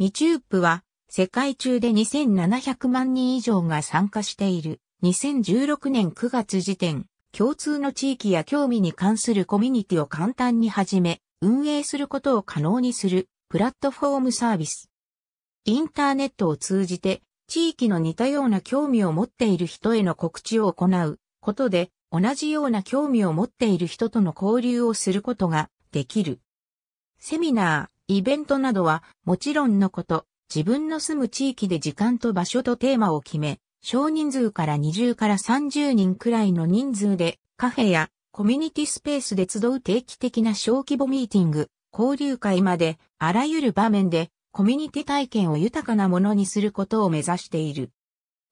ミチュープは世界中で2700万人以上が参加している2016年9月時点、共通の地域や興味に関するコミュニティを簡単に始め、運営することを可能にするプラットフォームサービス。インターネットを通じて地域の似たような興味を持っている人への告知を行うことで同じような興味を持っている人との交流をすることができる。セミナー、イベントなどは、もちろんのこと、自分の住む地域で時間と場所とテーマを決め、少人数から20から30人くらいの人数で、カフェやコミュニティスペースで集う定期的な小規模ミーティング、交流会まで、あらゆる場面で、コミュニティ体験を豊かなものにすることを目指している。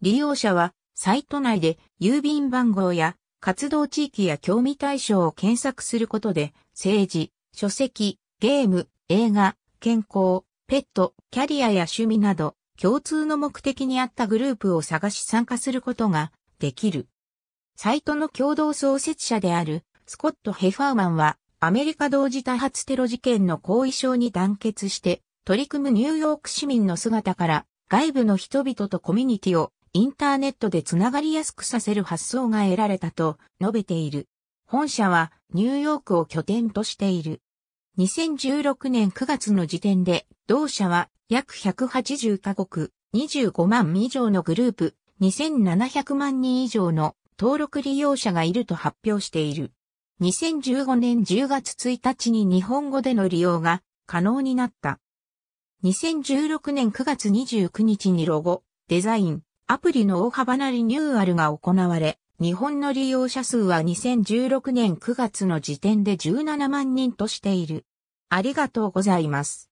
利用者は、サイト内で郵便番号や活動地域や興味対象を検索することで、政治、書籍、ゲーム、映画、健康、ペット、キャリアや趣味など、共通の目的に合ったグループを探し参加することができる。サイトの共同創設者であるスコット・ヘファーマンはアメリカ同時多発テロ事件の後遺症に団結して取り組むニューヨーク市民の姿から外部の人々とコミュニティをインターネットでつながりやすくさせる発想が得られたと述べている。本社はニューヨークを拠点としている。2016年9月の時点で、同社は約180カ国、25万以上のグループ、2700万人以上の登録利用者がいると発表している。2015年10月1日に日本語での利用が可能になった。2016年9月29日にロゴ、デザイン、アプリの大幅なリニューアルが行われ、日本の利用者数は2016年9月の時点で17万人としている。ありがとうございます。